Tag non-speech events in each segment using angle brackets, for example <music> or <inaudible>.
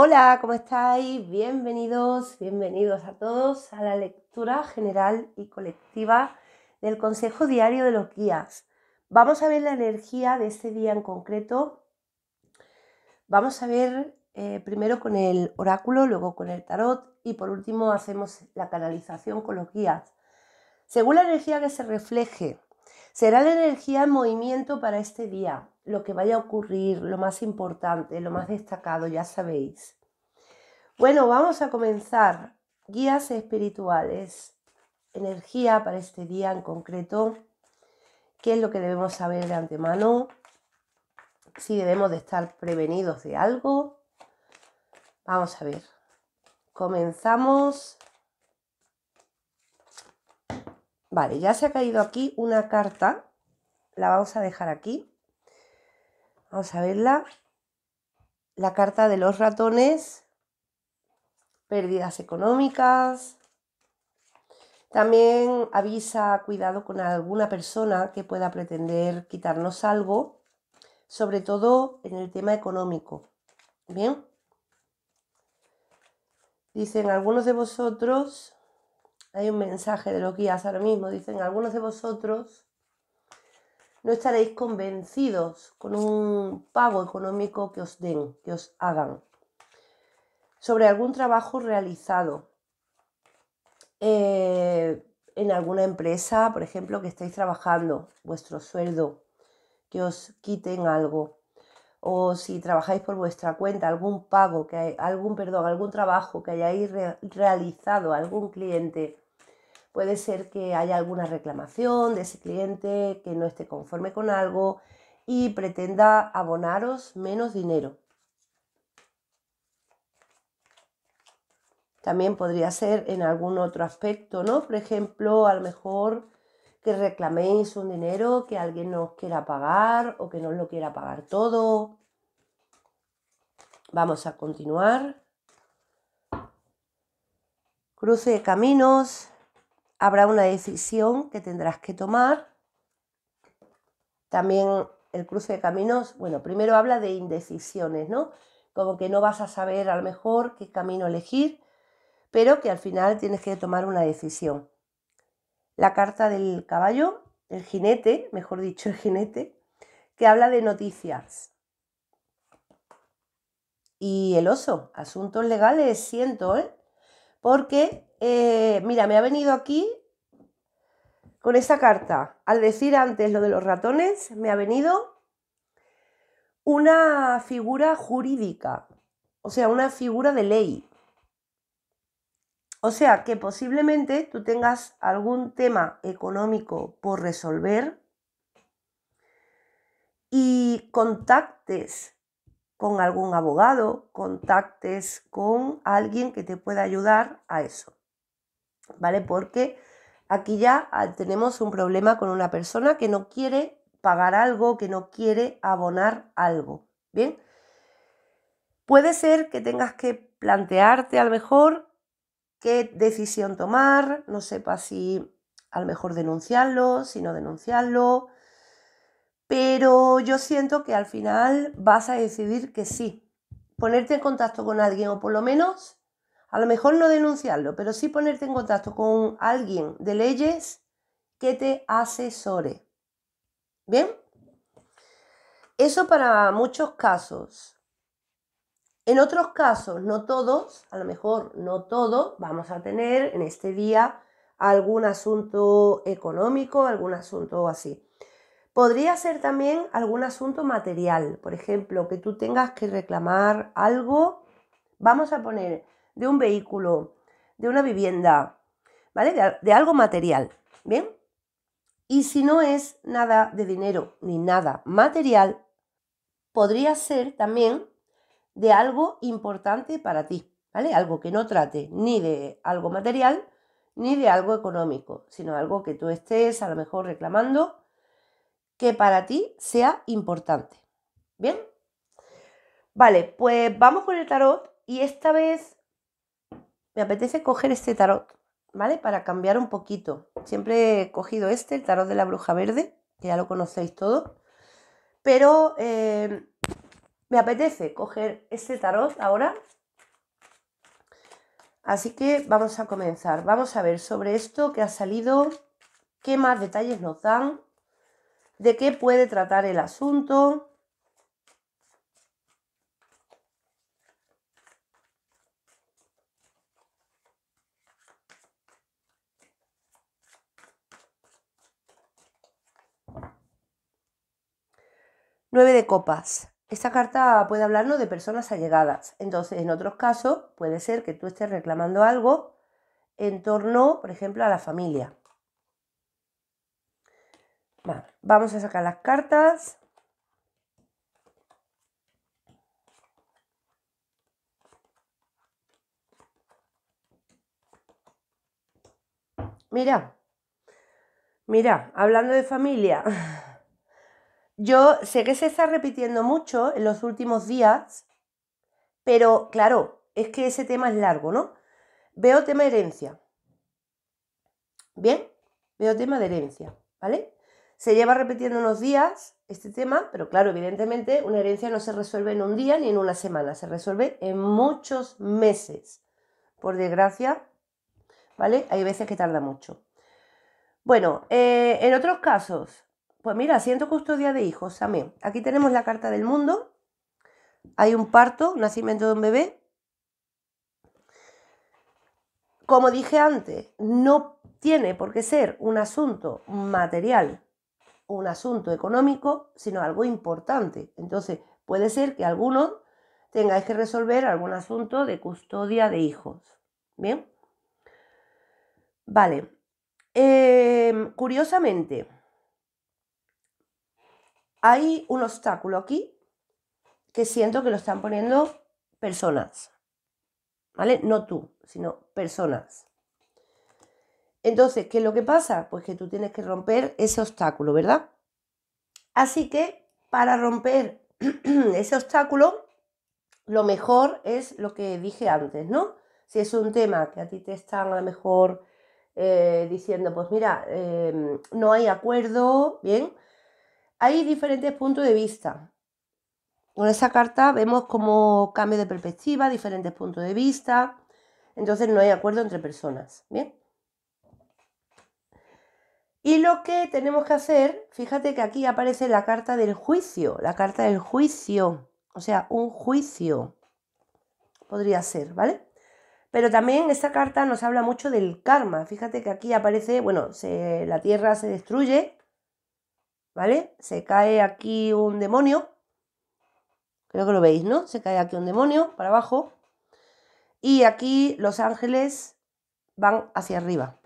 Hola, ¿cómo estáis? Bienvenidos, bienvenidos a todos a la lectura general y colectiva del Consejo Diario de los Guías. Vamos a ver la energía de este día en concreto. Vamos a ver eh, primero con el oráculo, luego con el tarot y por último hacemos la canalización con los guías. Según la energía que se refleje Será la energía en movimiento para este día, lo que vaya a ocurrir, lo más importante, lo más destacado, ya sabéis. Bueno, vamos a comenzar. Guías espirituales, energía para este día en concreto, qué es lo que debemos saber de antemano, si debemos de estar prevenidos de algo. Vamos a ver. Comenzamos Vale, ya se ha caído aquí una carta. La vamos a dejar aquí. Vamos a verla. La carta de los ratones. Pérdidas económicas. También avisa cuidado con alguna persona que pueda pretender quitarnos algo, sobre todo en el tema económico. Bien. Dicen algunos de vosotros hay un mensaje de los guías ahora mismo. Dicen, algunos de vosotros no estaréis convencidos con un pago económico que os den, que os hagan, sobre algún trabajo realizado eh, en alguna empresa, por ejemplo, que estáis trabajando, vuestro sueldo, que os quiten algo, o si trabajáis por vuestra cuenta, algún pago, que hay, algún, perdón, algún trabajo que hayáis realizado algún cliente Puede ser que haya alguna reclamación de ese cliente que no esté conforme con algo y pretenda abonaros menos dinero. También podría ser en algún otro aspecto, ¿no? Por ejemplo, a lo mejor que reclaméis un dinero que alguien os quiera pagar o que no lo quiera pagar todo. Vamos a continuar. Cruce de caminos, habrá una decisión que tendrás que tomar. También el cruce de caminos, bueno, primero habla de indecisiones, ¿no? Como que no vas a saber a lo mejor qué camino elegir, pero que al final tienes que tomar una decisión. La carta del caballo, el jinete, mejor dicho, el jinete, que habla de noticias. Y el oso, asuntos legales, siento, ¿eh? Porque eh, mira, me ha venido aquí con esta carta. Al decir antes lo de los ratones, me ha venido una figura jurídica, o sea, una figura de ley. O sea, que posiblemente tú tengas algún tema económico por resolver y contactes con algún abogado, contactes con alguien que te pueda ayudar a eso. ¿vale? Porque aquí ya ah, tenemos un problema con una persona que no quiere pagar algo, que no quiere abonar algo, ¿bien? Puede ser que tengas que plantearte a lo mejor qué decisión tomar, no sepa si a lo mejor denunciarlo, si no denunciarlo, pero yo siento que al final vas a decidir que sí. Ponerte en contacto con alguien o por lo menos a lo mejor no denunciarlo, pero sí ponerte en contacto con alguien de leyes que te asesore. ¿Bien? Eso para muchos casos. En otros casos, no todos, a lo mejor no todos, vamos a tener en este día algún asunto económico, algún asunto así. Podría ser también algún asunto material, por ejemplo, que tú tengas que reclamar algo. Vamos a poner de un vehículo, de una vivienda, ¿vale? De, algo material, ¿bien? Y si no es nada de dinero ni nada material, podría ser también de algo importante para ti, ¿vale? Algo que no trate ni de algo material ni de algo económico, sino algo que tú estés a lo mejor reclamando que para ti sea importante. ¿Bien? Vale, pues vamos con el tarot y esta vez me apetece coger este tarot, ¿vale? Para cambiar un poquito. Siempre he cogido este, el tarot de la bruja verde, que ya lo conocéis todos, pero eh, me apetece coger este tarot ahora. Así que vamos a comenzar. Vamos a ver sobre esto que ha salido, qué más detalles nos dan, de qué puede tratar el asunto. 9 de copas. Esta carta puede hablarnos de personas allegadas. Entonces, en otros casos, puede ser que tú estés reclamando algo en torno, por ejemplo, a la familia. vamos a sacar las cartas. Mira, mira, hablando de familia. Yo sé que se está repitiendo mucho en los últimos días, pero claro, es que ese tema es largo, ¿no? Veo tema herencia. Bien, veo tema de herencia, ¿vale? Se lleva repitiendo unos días este tema, pero claro, evidentemente una herencia no se resuelve en un día ni en una semana, se resuelve en muchos meses. Por desgracia, ¿vale? Hay veces que tarda mucho. Bueno, eh, en otros casos, pues mira, siento custodia de hijos también. Aquí tenemos la carta del mundo. Hay un parto, nacimiento de un bebé. Como dije antes, no tiene por qué ser un asunto material, un asunto económico, sino algo importante. Entonces, puede ser que alguno tengáis que resolver algún asunto de custodia de hijos. ¿Bien? Vale. Em, curiosamente, hay un obstáculo aquí que siento que lo están poniendo personas, ¿vale? No tú, sino personas. Entonces, ¿qué es lo que pasa? Pues que tú tienes que romper ese obstáculo, ¿verdad? Así que para romper <clears throat> ese obstáculo, lo mejor es lo que dije antes, ¿no? Si es un tema que a ti te están a lo mejor eh, diciendo, pues mira, em, no hay acuerdo, bien, hay diferentes puntos de vista. Con esa carta vemos como cambio de perspectiva, diferentes puntos de vista. Entonces no hay acuerdo entre personas. Bien. Y lo que tenemos que hacer, fíjate que aquí aparece la carta del juicio, la carta del juicio, o sea, un juicio podría ser, ¿vale? Pero también esta carta nos habla mucho del karma. Fíjate que aquí aparece, bueno, la tierra se destruye ¿vale? Se cae aquí un demonio, creo que lo veis, ¿no? Se cae aquí un demonio para abajo y aquí los ángeles van hacia arriba.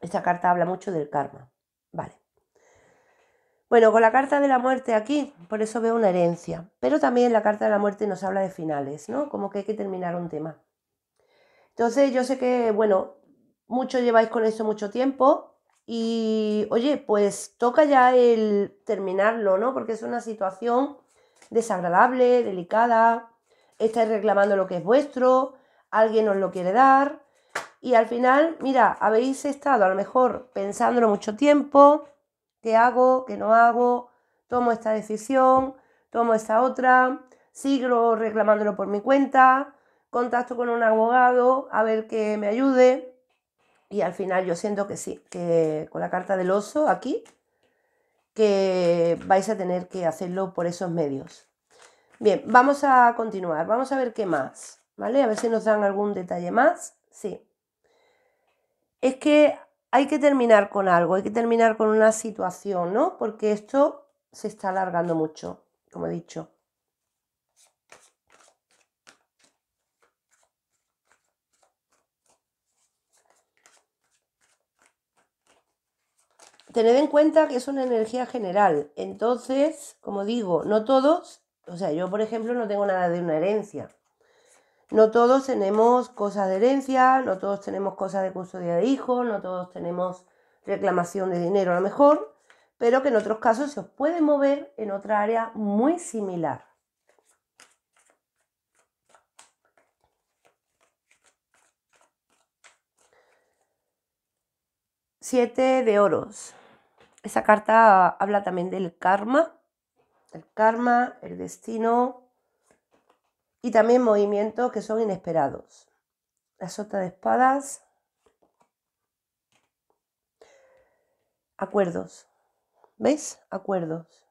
Esta carta habla mucho del karma, ¿vale? Bueno, con la carta de la muerte aquí, por eso veo una herencia, pero también la carta de la muerte nos habla de finales, ¿no? Como que hay que terminar un tema. Entonces yo sé que, bueno, mucho lleváis con esto mucho tiempo, y oye, pues toca ya el terminarlo, ¿no? Porque es una situación desagradable, delicada, estáis reclamando lo que es vuestro, alguien os lo quiere dar y al final, mira, habéis estado a lo mejor pensándolo mucho tiempo, qué hago, qué no hago, tomo esta decisión, tomo esta otra, sigo reclamándolo por mi cuenta, contacto con un abogado a ver que me ayude y al final yo siento que sí, que con la carta del oso aquí, que vais a tener que hacerlo por esos medios. Bien, vamos a continuar, vamos a ver qué más, ¿vale? A ver si nos dan algún detalle más. Sí. Es que hay que terminar con algo, hay que terminar con una situación, ¿no? Porque esto se está alargando mucho, como he dicho. tened en cuenta que es una energía general. Entonces, como digo, no todos, o sea, yo por ejemplo no tengo nada de una herencia. No todos tenemos cosas de herencia, no todos tenemos cosas de custodia de hijos, no todos tenemos reclamación de dinero a lo mejor, pero que en otros casos se os puede mover en otra área muy similar. Siete de oros. Esa carta habla también del karma, el karma, el destino y también movimientos que son inesperados. La sota de espadas, acuerdos. ¿Veis? Acuerdos.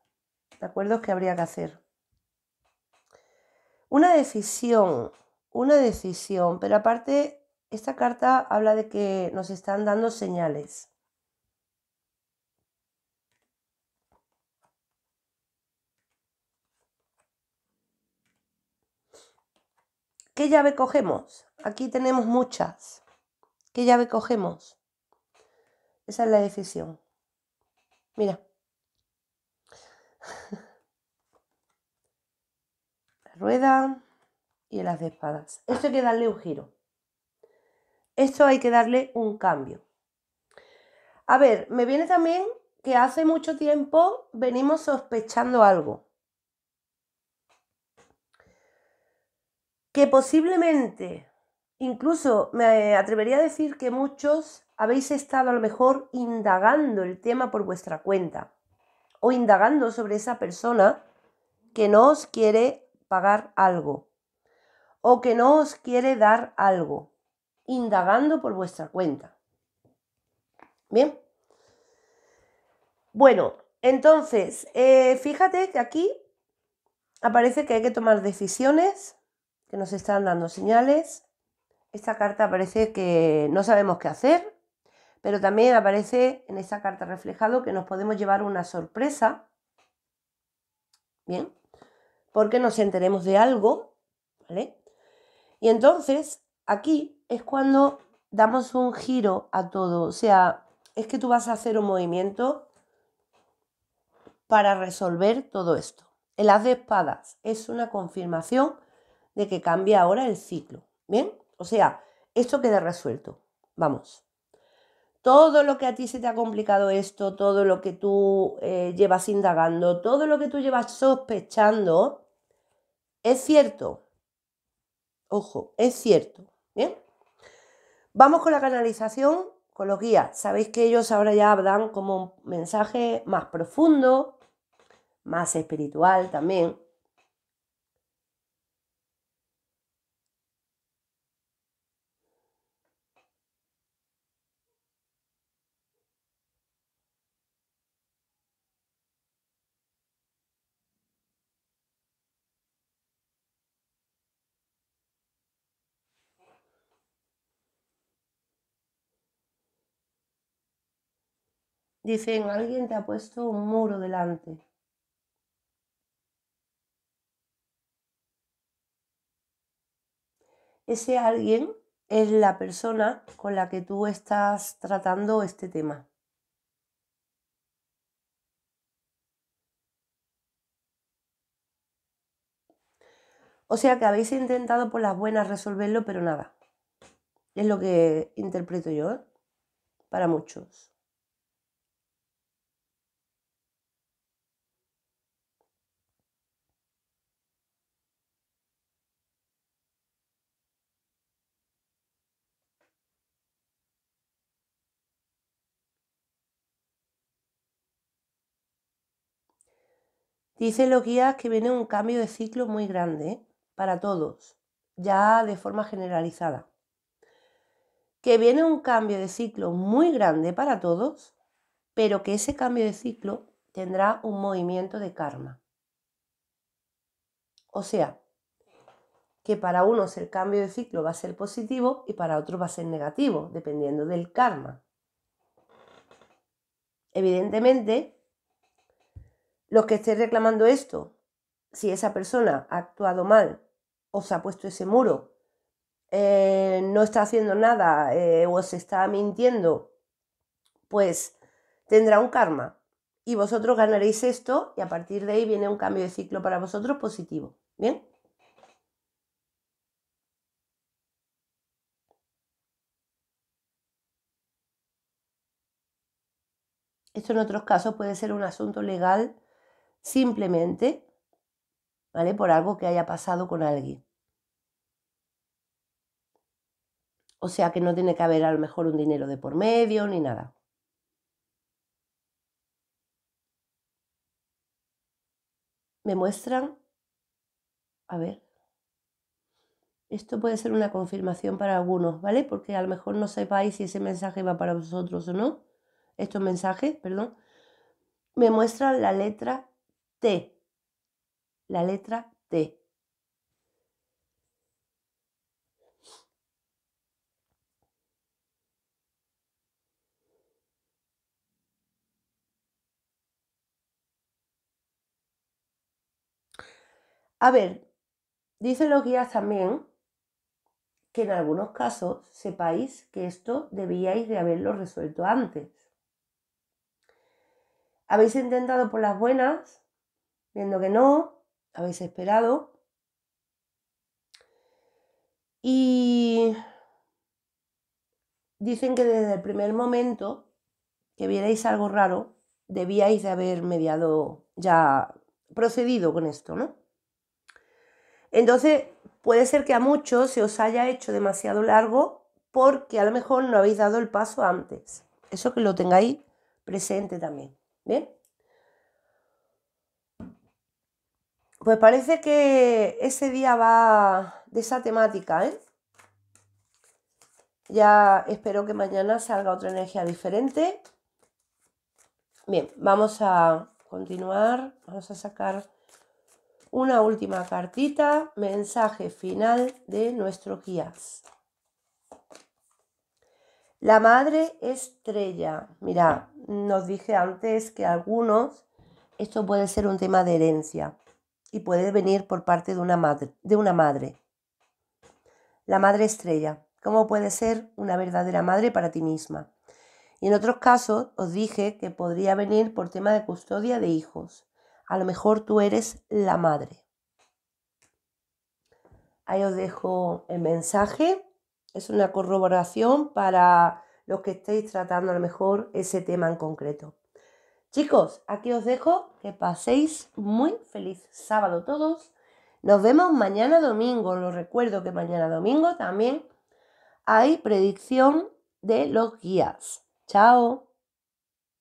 Acuerdos que habría que hacer. Una decisión, una decisión, pero aparte esta carta habla de que nos están dando señales. ¿Qué llave cogemos? Aquí tenemos muchas. ¿Qué llave cogemos? Esa es la decisión. Mira. <laughs> La rueda y las de espadas. Esto hay que darle un giro. Esto hay que darle un cambio. A ver, me viene también que hace mucho tiempo venimos sospechando algo. Que posiblemente, incluso me atrevería a decir que muchos habéis estado a lo mejor indagando el tema por vuestra cuenta o indagando sobre esa persona que no os quiere pagar algo o que no os quiere dar algo indagando por vuestra cuenta. Bien. Bueno, entonces, eh, fíjate que aquí aparece que hay que tomar decisiones, que nos están dando señales. Esta carta aparece que no sabemos qué hacer, pero también aparece en esta carta reflejado que nos podemos llevar una sorpresa. Bien, porque nos enteremos de algo, ¿vale? Y entonces Aquí es cuando damos un giro a todo, o sea, es que tú vas a hacer un movimiento para resolver todo esto. El haz de espadas es una confirmación de que cambia ahora el ciclo, ¿bien? O sea, esto queda resuelto, vamos. Todo lo que a ti se te ha complicado esto, todo lo que tú eh, llevas indagando, todo lo que tú llevas sospechando, es cierto. Ojo, es cierto. Bien. Vamos con la canalización, con los guías. Sabéis que ellos ahora ya dan como un mensaje más profundo, más espiritual también. Dicen, alguien te ha puesto un muro delante. Ese alguien es la persona con la que tú estás tratando este tema. O sea que habéis intentado por las buenas resolverlo, pero nada. Es lo que interpreto yo, ¿eh? para muchos. Dice los guías que viene un cambio de ciclo muy grande ¿eh? para todos, ya de forma generalizada. Que viene un cambio de ciclo muy grande para todos, pero que ese cambio de ciclo tendrá un movimiento de karma. O sea, que para unos el cambio de ciclo va a ser positivo y para otros va a ser negativo, dependiendo del karma. Evidentemente, los que estéis reclamando esto, si esa persona ha actuado mal, os ha puesto ese muro, eh, no está haciendo nada eh, o os está mintiendo, pues tendrá un karma. Y vosotros ganaréis esto y a partir de ahí viene un cambio de ciclo para vosotros positivo. ¿Bien? Esto en otros casos puede ser un asunto legal simplemente, ¿vale? Por algo que haya pasado con alguien. O sea que no tiene que haber a lo mejor un dinero de por medio ni nada. Me muestran, a ver, esto puede ser una confirmación para algunos, ¿vale? Porque a lo mejor no sepáis si ese mensaje va para vosotros o no. Estos mensajes, perdón. Me muestran la letra T. La letra T. A ver, dicen los guías también que en algunos casos sepáis que esto debíais de haberlo resuelto antes. Habéis intentado por las buenas viendo que no, habéis esperado. Y dicen que desde el primer momento que vierais algo raro, debíais de haber mediado ya procedido con esto, ¿no? Entonces, puede ser que a muchos se os haya hecho demasiado largo porque a lo mejor no habéis dado el paso antes. Eso que lo tengáis presente también. ¿Bien? Pues parece que ese día va de esa temática, ¿eh? Ya espero que mañana salga otra energía diferente. Bien, vamos a continuar. Vamos a sacar una última cartita. Mensaje final de nuestro guías. La madre estrella. Mira, nos dije antes que algunos, esto puede ser un tema de herencia y puede venir por parte de una madre. De una madre. La madre estrella. ¿Cómo puede ser una verdadera madre para ti misma? Y en otros casos os dije que podría venir por tema de custodia de hijos. A lo mejor tú eres la madre. Ahí os dejo el mensaje. Es una corroboración para los que estéis tratando a lo mejor ese tema en concreto. Chicos, aquí os dejo que paséis muy feliz sábado todos. Nos vemos mañana domingo. Lo recuerdo que mañana domingo también hay predicción de los guías. Chao.